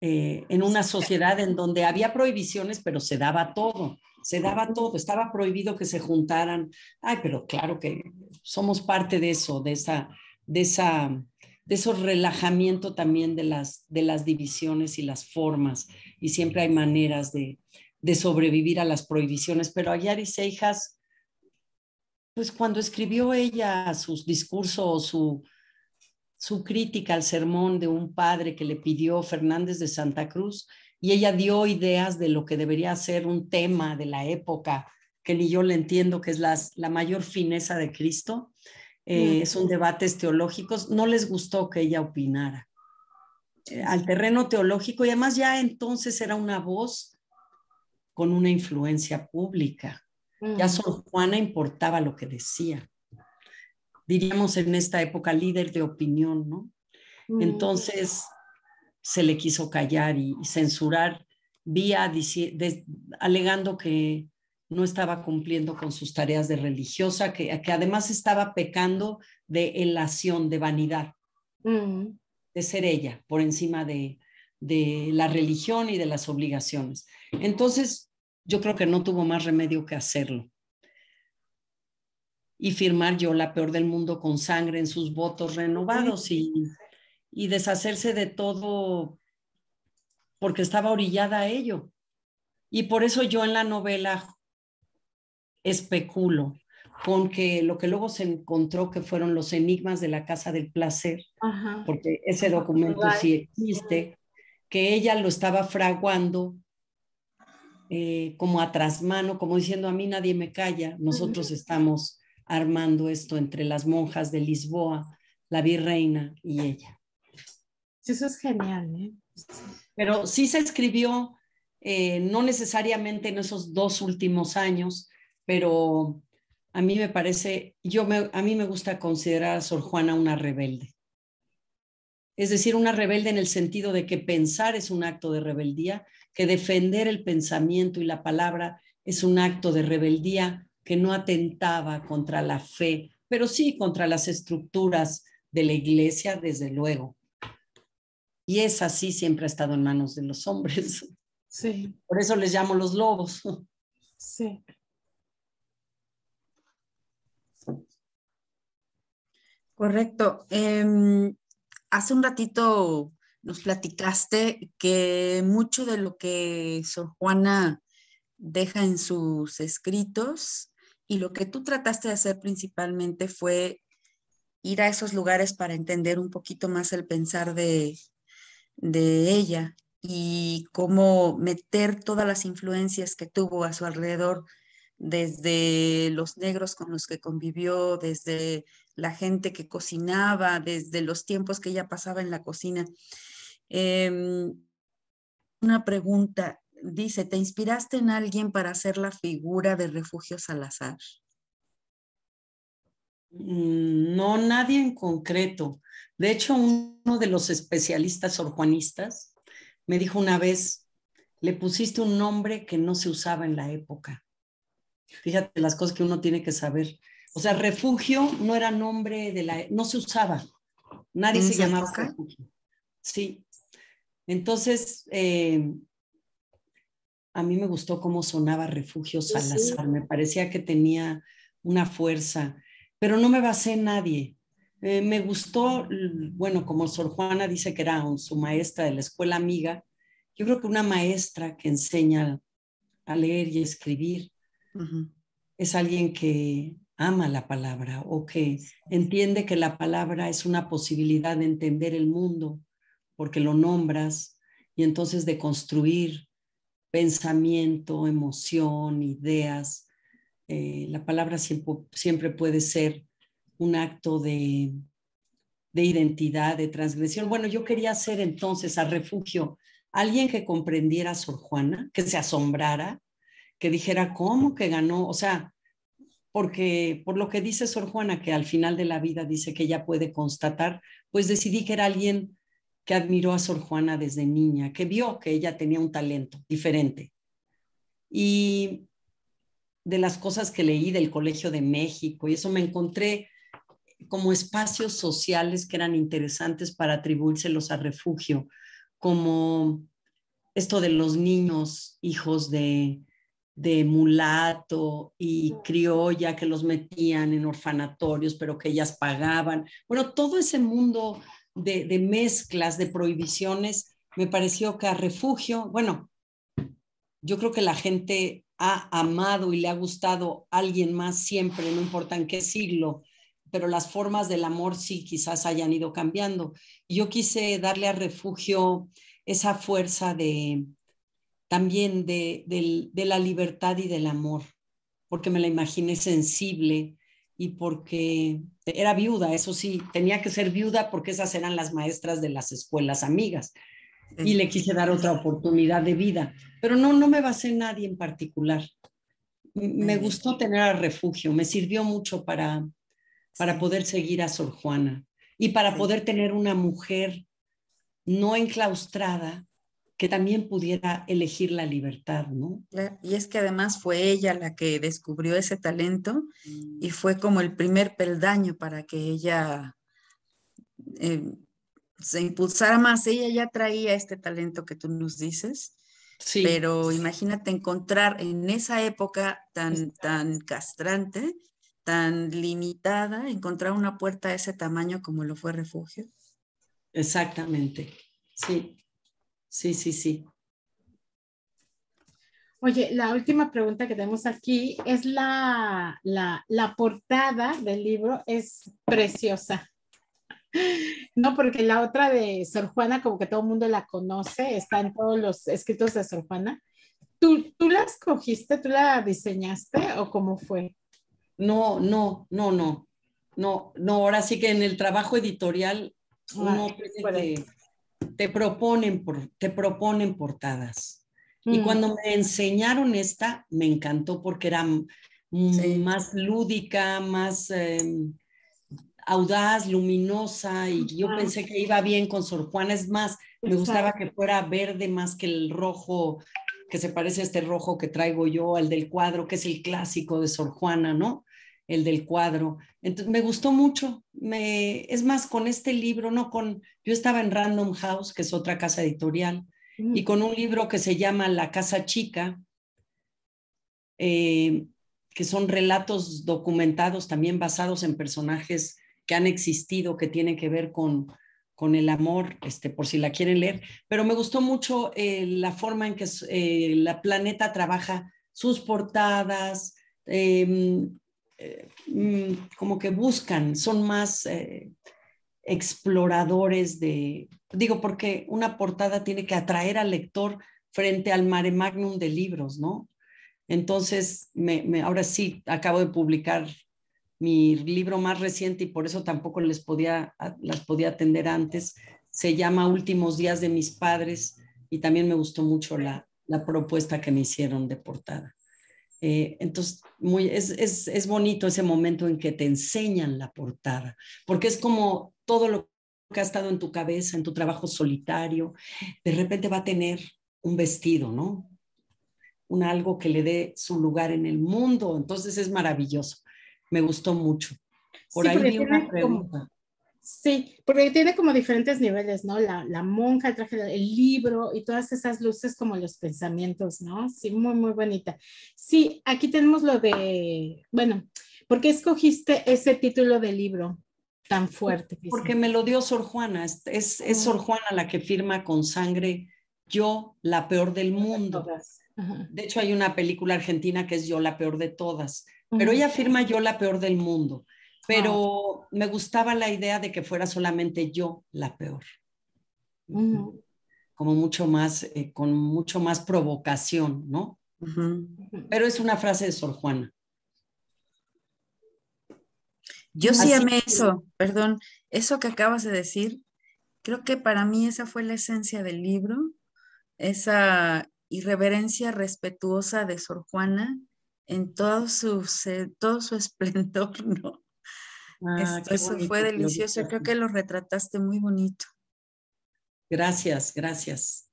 Speaker 2: eh, en una sociedad en donde había prohibiciones, pero se daba todo, se daba todo, estaba prohibido que se juntaran. Ay, pero claro que somos parte de eso, de esa, de esa, de esos relajamiento también de las, de las divisiones y las formas, y siempre hay maneras de, sobrevivir a las prohibiciones, pero Ayaris Seijas pues cuando escribió ella sus discursos, su, su crítica al sermón de un padre que le pidió Fernández de Santa Cruz, y ella dio ideas de lo que debería ser un tema de la época, que ni yo le entiendo, que es la mayor fineza de Cristo. Eh, Son debates teológicos. No les gustó que ella opinara eh, al terreno teológico y además ya entonces era una voz con una influencia pública. Ya mm. Sor Juana importaba lo que decía. Diríamos en esta época líder de opinión, ¿no? Mm. Entonces se le quiso callar y, censurar vía alegando que no estaba cumpliendo con sus tareas de religiosa, que, además estaba pecando de elación, de vanidad, mm. de ser ella por encima de, la religión y de las obligaciones. Entonces, yo creo que no tuvo más remedio que hacerlo. Y firmar yo la peor del mundo con sangre en sus votos renovados y, deshacerse de todo porque estaba orillada a ello. Y por eso yo en la novela especulo con que lo que luego se encontró que fueron los enigmas de la casa del placer, porque ese documento sí existe, que ella lo estaba fraguando eh, como a trasmano, como diciendo a mí nadie me calla, nosotros estamos armando esto entre las monjas de Lisboa, la virreina y ella.
Speaker 1: Eso es genial, ¿eh?
Speaker 2: Pero sí se escribió, eh, no necesariamente en esos dos últimos años, pero a mí me parece, yo a mí me gusta considerar a Sor Juana una rebelde. Es decir, una rebelde en el sentido de que pensar es un acto de rebeldía, que defender el pensamiento y la palabra es un acto de rebeldía que no atentaba contra la fe, pero sí contra las estructuras de la iglesia, desde luego. Y es así siempre ha estado en manos de los hombres. Sí. Por eso les llamo los lobos. Sí. Correcto. Em, hace un
Speaker 3: ratito nos platicaste que mucho de lo que Sor Juana deja en sus escritos y lo que tú trataste de hacer principalmente fue ir a esos lugares para entender un poquito más el pensar de, de ella y cómo meter todas las influencias que tuvo a su alrededor, desde los negros con los que convivió, desde la gente que cocinaba, desde los tiempos que ella pasaba en la cocina. Em, una pregunta, dice, ¿te inspiraste en alguien para hacer la figura de Refugio Salazar?
Speaker 2: Mm, no, nadie en concreto. De hecho, uno de los especialistas orjuanistas me dijo una vez, le pusiste un nombre que no se usaba en la época. Fíjate las cosas que uno tiene que saber. O sea, refugio no era nombre de la, no se usaba, nadie se llamaba refugio. Sí. Entonces, eh, a mí me gustó cómo sonaba refugio Salazar, me parecía que tenía una fuerza, pero no me basé en nadie. Eh, me gustó, bueno, como Sor Juana dice que era su maestra de la escuela amiga, yo creo que una maestra que enseña a leer y escribir es alguien que, ama la palabra o que entiende que la palabra es una posibilidad de entender el mundo porque lo nombras y entonces de construir pensamiento, emoción, ideas. Eh, la palabra siempre, puede ser un acto de, de identidad, de transgresión. Bueno, yo quería ser entonces a refugio alguien que comprendiera a Sor Juana, que se asombrara, que dijera, ¿cómo que ganó? O sea, porque por lo que dice Sor Juana, que al final de la vida dice que ella puede constatar, pues decidí que era alguien que admiró a Sor Juana desde niña, que vio que ella tenía un talento diferente. Y de las cosas que leí del Colegio de México, y eso me encontré como espacios sociales que eran interesantes para atribuírselos a refugio, como esto de los niños hijos de, de mulato y criolla que los metían en orfanatorios, pero que ellas pagaban. Bueno, todo ese mundo de, mezclas, de prohibiciones, me pareció que a refugio, bueno, yo creo que la gente ha amado y le ha gustado a alguien más siempre, no importa en qué siglo, pero las formas del amor sí quizás hayan ido cambiando. Yo quise darle a refugio esa fuerza de, también de, la libertad y del amor, porque me la imaginé sensible y porque era viuda, eso sí, tenía que ser viuda porque esas eran las maestras de las escuelas amigas y le quise dar otra oportunidad de vida, pero no, no me basé en nadie en particular. Me gustó tener al refugio, me sirvió mucho para, para poder seguir a Sor Juana y para poder tener una mujer no enclaustrada, que también pudiera elegir la libertad,
Speaker 3: ¿no? Y es que además fue ella la que descubrió ese talento y mm. fue como el primer peldaño para que ella eh, se impulsara más. Ella ya traía este talento que tú nos dices. Pero imagínate encontrar en esa época tan, tan castrante, tan limitada, encontrar una puerta de ese tamaño como lo fue refugio. Exactamente,
Speaker 2: sí sí, sí, sí.
Speaker 1: Oye, la última pregunta que tenemos aquí es la, portada del libro, es preciosa. (laughs) No, porque la otra de Sor Juana, como que todo el mundo la conoce, está en todos los escritos de Sor Juana. ¿Tú, ¿Tú la escogiste, tú la diseñaste o cómo fue? No, no, no,
Speaker 2: no. No, no, ahora sí que en el trabajo editorial uno te proponen, por, te proponen portadas. Y mm. cuando me enseñaron esta, me encantó porque era más lúdica, más em, audaz, luminosa, y yo pensé que iba bien con Sor Juana. Es más, me gustaba que fuera verde más que el rojo que se parece a este rojo que traigo yo, al del cuadro, que es el clásico de Sor Juana, ¿no? el del cuadro. Entonces, me gustó mucho. Me, es más, con este libro, no con... Yo estaba en Random House, que es otra casa editorial, mm. y con un libro que se llama La Casa Chica, eh, que son relatos documentados también basados en personajes que han existido, que tienen que ver con, con el amor, este, por si la quieren leer. Pero me gustó mucho eh, la forma en que eh, la planeta trabaja sus portadas, em, Mm, como que buscan, son más eh, exploradores de, digo, porque una portada tiene que atraer al lector frente al mare magnum de libros, ¿no? Entonces, ahora sí, acabo de publicar mi libro más reciente y por eso tampoco les podía, las podía atender antes. Se llama Últimos días de mis padres y también me gustó mucho la propuesta que me hicieron de portada. Eh, entonces, muy, es, bonito ese momento en que te enseñan la portada, porque es como todo lo que ha estado en tu cabeza, en tu trabajo solitario, de repente va a tener un vestido, ¿no? Un algo que le dé su lugar en el mundo. Entonces es maravilloso. Me gustó mucho. Por ahí una pregunta.
Speaker 1: Sí, porque tiene como diferentes niveles, ¿no? La, monja, el traje, el libro y todas esas luces como los pensamientos, ¿no? Sí, muy, muy bonita. Sí, aquí tenemos lo de, bueno, ¿por qué escogiste ese título del libro
Speaker 2: tan fuerte? Porque me lo dio Sor Juana, es, es Sor mm. Juana la que firma con sangre Yo, la peor del mundo. De hecho, hay una película argentina que es Yo, la peor de todas, pero ella firma Yo, la peor del mundo pero me gustaba la idea de que fuera solamente yo la peor. Como mucho más, eh, con mucho más provocación, ¿no? Pero es una frase de Sor Juana. Yo sí amé eso,
Speaker 3: perdón, eso que acabas de decir, creo que para mí esa fue la esencia del libro, esa irreverencia respetuosa de Sor Juana en todo su, todo su (laughs) esplendor, ¿no?
Speaker 2: Ah, eso fue delicioso, creo que
Speaker 3: lo retrataste muy bonito.
Speaker 2: Gracias, gracias,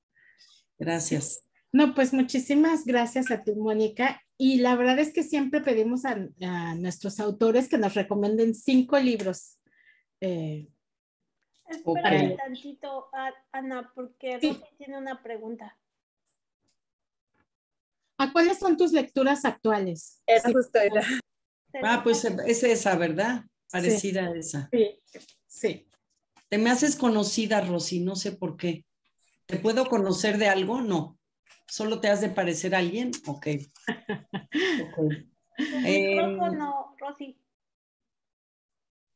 Speaker 2: gracias.
Speaker 1: No, pues muchísimas gracias a ti, Mónica. Y la verdad es que siempre pedimos a, nuestros autores que nos recomienden cinco libros. Eh, Espera un
Speaker 4: tantito, Ana, porque sí. tiene una pregunta.
Speaker 2: ¿A cuáles son tus lecturas actuales? Esa Ah, pues es esa, ¿verdad? Parecida a esa. Sí, sí. Te me haces conocida, Rosy, no sé por qué. ¿Te puedo conocer de algo? No. ¿Solo te has de parecer a alguien? Ok. (laughs) okay. eh,
Speaker 1: no, Rosy.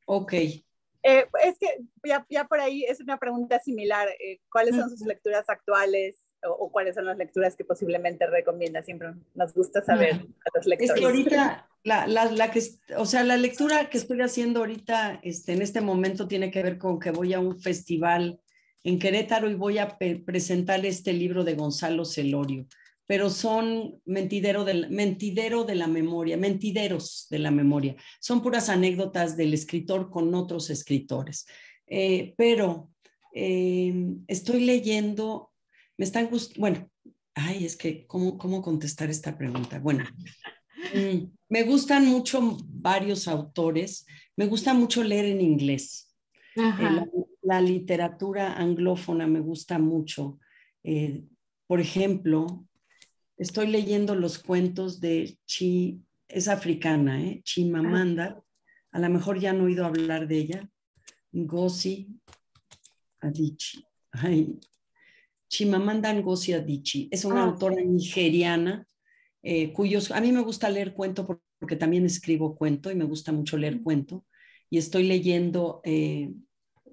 Speaker 2: Ok. Eh,
Speaker 3: es que ya, ya, por ahí es una pregunta similar. Eh, ¿Cuáles son sus lecturas actuales o, o, cuáles son las lecturas que posiblemente recomienda? Siempre nos gusta saber a los lectores. Es que ahorita,
Speaker 2: la, que, o sea, la lectura que estoy haciendo ahorita, este, en este momento, tiene que ver con que voy a un festival en Querétaro y voy a presentar este libro de Gonzalo Celorio, pero son mentidero de, mentidero de la memoria, mentideros de la memoria. Son puras anécdotas del escritor con otros escritores. Eh, pero eh, estoy leyendo, me están gustando, bueno, ay, es que, ¿cómo, ¿cómo contestar esta pregunta? Bueno, Mm. Me gustan mucho varios autores. Me gusta mucho leer en inglés. Eh, la, literatura anglófona me gusta mucho. Eh, por ejemplo, estoy leyendo los cuentos de Chi, es africana, ¿eh? Chimamanda. A lo mejor ya han oído hablar de ella. Ngozi Adichie. Ay. Chimamanda Ngozi Adichi Es una ah. autora nigeriana eh, cuyos, a mí me gusta leer cuento porque también escribo cuento y me gusta mucho leer cuento. Y estoy leyendo eh,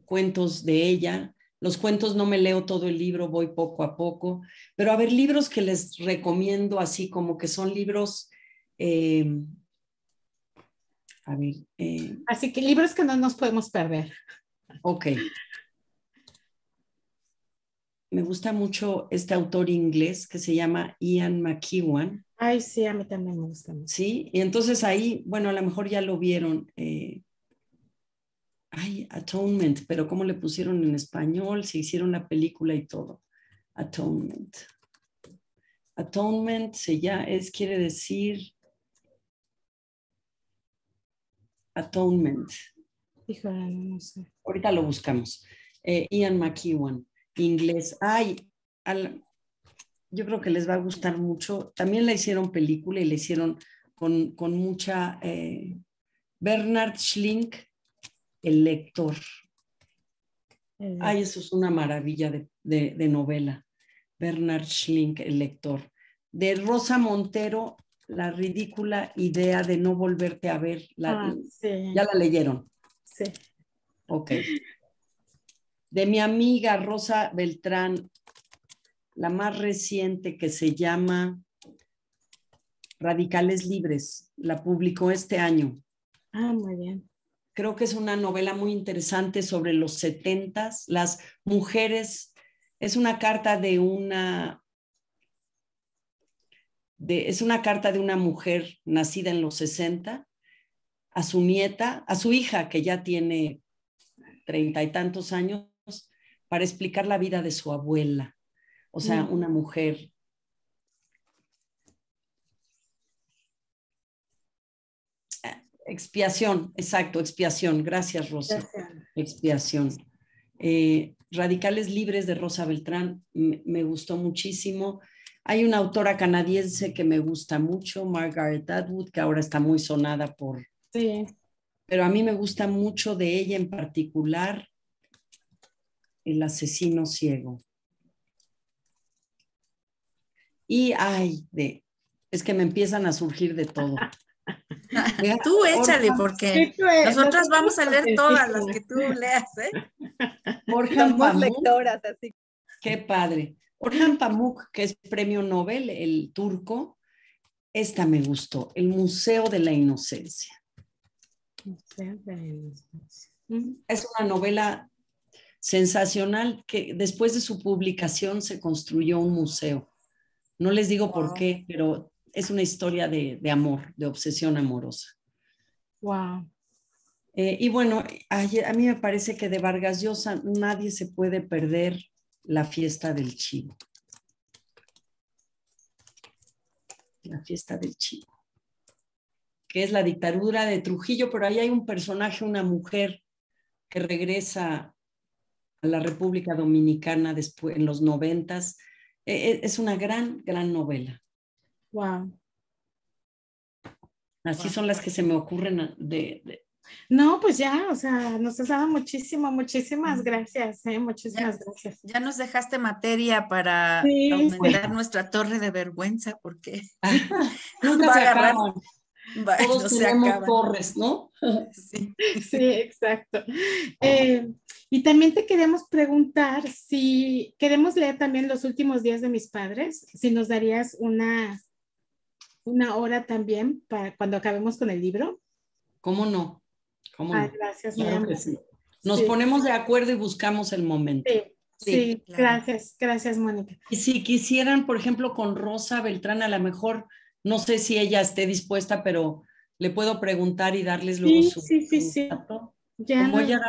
Speaker 2: cuentos de ella. Los cuentos no me leo todo el libro, voy poco a poco. Pero a ver, libros que les recomiendo así como que son libros... Eh, a ver. Así que libros que no nos podemos perder. Ok. Me gusta mucho este autor inglés que se llama Ian McEwan.
Speaker 1: Ay, sí, a mí también me gusta
Speaker 2: Sí, y entonces ahí, bueno, a lo mejor ya lo vieron. Eh, ay, Atonement, pero ¿cómo le pusieron en español? Se hicieron la película y todo. Atonement. Atonement se ya es, quiere decir. Atonement.
Speaker 1: Híjole, no sé.
Speaker 2: Ahorita lo buscamos. Eh, Ian McEwan, inglés. Ay, al, yo creo que les va a gustar mucho. También la hicieron película y la hicieron con, mucha... Eh, Bernard Schlink, el lector. Ay, eso es una maravilla de, novela. Bernard Schlink, el lector. De Rosa Montero, la ridícula idea de no volverte a ver. Ah, ¿Ya la leyeron? Sí. Ok. De mi amiga Rosa Beltrán, la más reciente que se llama Radicales Libres, la publicó este año. Ah, muy bien. Creo que es una novela muy interesante sobre los setentas, las mujeres. Es una carta de una es una carta de una mujer nacida en los 60 a su nieta, a su hija que ya tiene treinta y tantos años, para explicar la vida de su abuela. O sea, mm. una mujer Expiación, exacto, expiación. Gracias, Rosa. Expiación. Eh, Radicales Libres de Rosa Beltrán, me, gustó muchísimo. Hay una autora canadiense que me gusta mucho, Margaret Atwood, que ahora está muy sonada por... Sí. Pero a mí me gusta mucho de ella en particular, El asesino ciego y ay, de, es que me empiezan a surgir de todo. tú échale, porque e-, nosotras vamos a leer todas las que tú leas,
Speaker 1: ¿eh?
Speaker 2: Orhan Pamuk, lectoras, así. Qué padre. Orhan Pamuk, que es premio Nobel, el turco, esta me gustó, El Museo de la Inocencia. Es una novela sensacional que después de su publicación se construyó un museo no les digo por qué, pero es una historia de, amor, de obsesión amorosa. Wow. Eh, y bueno, a, mí me parece que de Vargas Llosa nadie se puede perder la fiesta del chivo. La fiesta del chivo, que es la dictadura de Trujillo, pero ahí hay un personaje, una mujer que regresa a la República Dominicana después, en los noventas e, e, es una gran, gran novela. Wow. Así son las que se me ocurren de,
Speaker 1: No, pues ya, o sea, nos has dado muchísimo, muchísimas mm. gracias, eh, muchísimas gracias.
Speaker 3: Ya nos dejaste materia para aumentar nuestra torre de vergüenza, porque (laughs)
Speaker 2: (laughs) nunca bueno, Todos tenemos torres, ¿no?
Speaker 1: Sí, (laughs) exacto. Eh, y también te queremos preguntar si queremos leer también los últimos días de mis padres, si nos darías una, una hora también para cuando acabemos con el libro.
Speaker 2: ¿Cómo no? ¿Cómo no? gracias, Mónica. Nos ponemos de acuerdo y buscamos el momento.
Speaker 1: Sí. gracias, gracias Mónica.
Speaker 2: Y si quisieran, por ejemplo, con Rosa Beltrán, a lo mejor no sé si ella esté dispuesta, pero le puedo preguntar y darles luego sí, su, sí, sí, sí. Como ella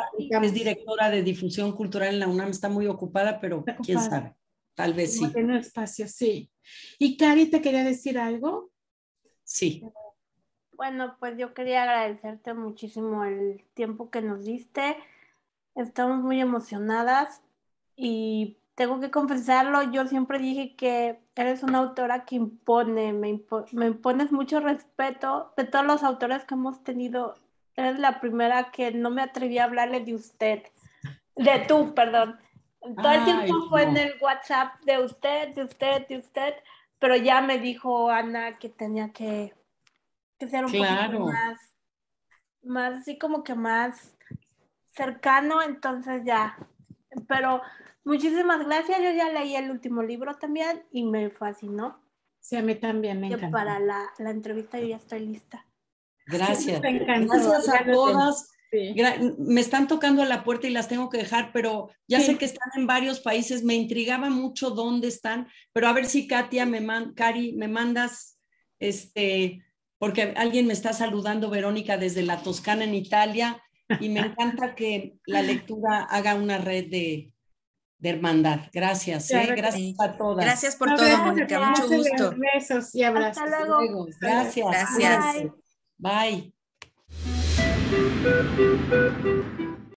Speaker 2: es directora de difusión cultural en la UNAM, está muy ocupada, pero quién sabe, tal vez sí. Tiene
Speaker 1: espacio, sí. Y Cari, ¿te quería decir
Speaker 4: algo? Sí. Bueno, pues yo quería agradecerte muchísimo el tiempo que nos diste. Estamos muy emocionadas y tengo que confesarlo, yo siempre dije que eres una autora que impone, me, me, impones mucho respeto de todos los autores que hemos tenido. Eres la primera que no me atreví a hablarle de usted, de tú, perdón. Todo el tiempo fue en el WhatsApp de usted, de usted, de usted, pero ya me dijo Ana que tenía que, ser un poco más, más así como que más cercano, entonces ya. Pero Muchísimas gracias. Yo ya leí el último libro también y me fascinó. Sí, a mí también me encanta. Para la, entrevista ya estoy lista. Gracias. gracias
Speaker 2: a Me están tocando a la puerta y las tengo que dejar, pero ya sé que están en varios países. Me intrigaba mucho dónde están, pero a ver si Katia, me Cari, me mandas, este, porque alguien me está saludando, Verónica, desde la Toscana en Italia, y me encanta que la lectura haga una red de, de hermandad. Gracias, ¿eh? gracias a todas. Gracias por todo, Mónica, mucho gusto.
Speaker 1: Besos y abrazos.
Speaker 2: Hasta luego. Hasta luego. Gracias. Bye.